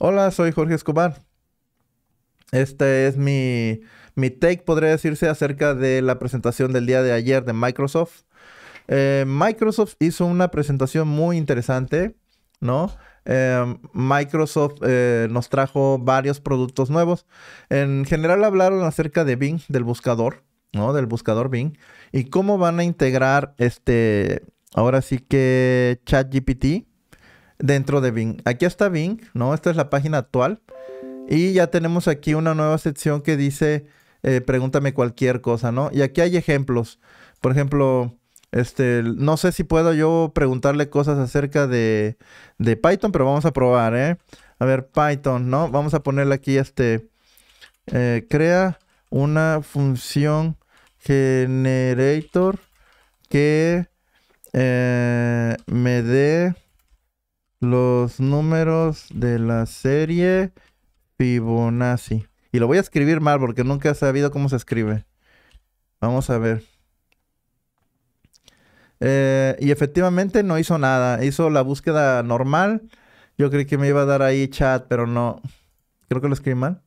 Hola, soy Jorge Escobar. Este es mi, mi take, podría decirse, acerca de la presentación del día de ayer de Microsoft. Eh, Microsoft hizo una presentación muy interesante, ¿no? Eh, Microsoft eh, nos trajo varios productos nuevos. En general hablaron acerca de Bing, del buscador, ¿no? Del buscador Bing. Y cómo van a integrar este, ahora sí que ChatGPT dentro de Bing. Aquí está Bing, ¿no? Esta es la página actual. Y ya tenemos aquí una nueva sección que dice, eh, pregúntame cualquier cosa, ¿no? Y aquí hay ejemplos. Por ejemplo, este, no sé si puedo yo preguntarle cosas acerca de, de Python, pero vamos a probar, ¿eh? A ver, Python, ¿no? Vamos a ponerle aquí este, eh, crea una función generator que... Eh, los números de la serie Fibonacci. Y lo voy a escribir mal porque nunca he sabido cómo se escribe. Vamos a ver. Eh, y efectivamente no hizo nada. Hizo la búsqueda normal. Yo creí que me iba a dar ahí chat, pero no. Creo que lo escribí mal.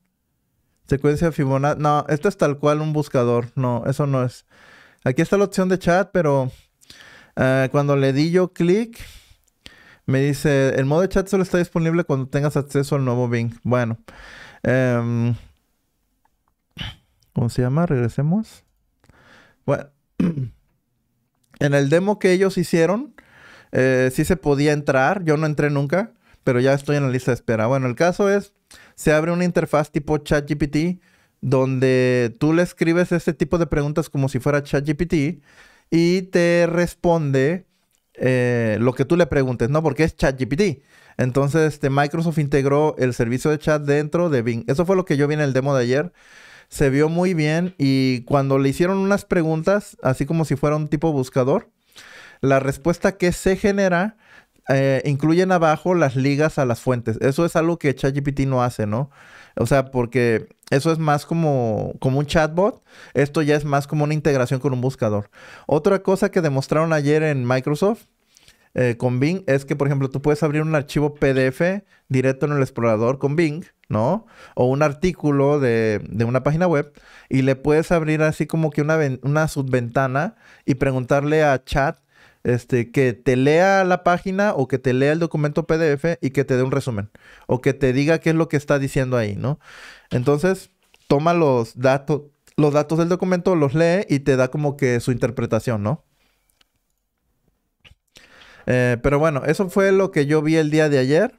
Secuencia Fibonacci. No, esto es tal cual un buscador. No, eso no es. Aquí está la opción de chat, pero eh, cuando le di yo clic, me dice, el modo de chat solo está disponible cuando tengas acceso al nuevo Bing. Bueno. Em, ¿Cómo se llama? Regresemos. Bueno. en el demo que ellos hicieron, eh, sí se podía entrar. Yo no entré nunca, pero ya estoy en la lista de espera. Bueno, el caso es, se abre una interfaz tipo ChatGPT donde tú le escribes este tipo de preguntas como si fuera ChatGPT y te responde eh, lo que tú le preguntes, ¿no? Porque es ChatGPT. Entonces, este, Microsoft integró el servicio de chat dentro de Bing. Eso fue lo que yo vi en el demo de ayer. Se vio muy bien y cuando le hicieron unas preguntas, así como si fuera un tipo buscador, la respuesta que se genera eh, incluyen abajo las ligas a las fuentes. Eso es algo que ChatGPT no hace, ¿no? O sea, porque eso es más como, como un chatbot. Esto ya es más como una integración con un buscador. Otra cosa que demostraron ayer en Microsoft eh, con Bing es que, por ejemplo, tú puedes abrir un archivo PDF directo en el explorador con Bing, ¿no? O un artículo de, una página web y le puedes abrir así como que una, una subventana y preguntarle a chat este, que te lea la página o que te lea el documento PDF y que te dé un resumen o que te diga qué es lo que está diciendo ahí, ¿no? Entonces, toma los datos, los datos del documento, los lee y te da como que su interpretación, ¿no? Eh, pero bueno, eso fue lo que yo vi el día de ayer.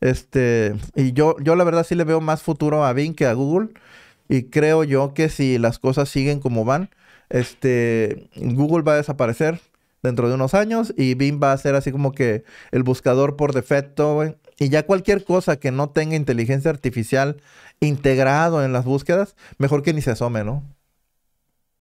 Este, y yo, yo la verdad sí le veo más futuro a Bing que a Google. Y creo yo que si las cosas siguen como van, este, Google va a desaparecer dentro de unos años y BIM va a ser así como que el buscador por defecto, Y ya cualquier cosa que no tenga inteligencia artificial integrado en las búsquedas, mejor que ni se asome, ¿no?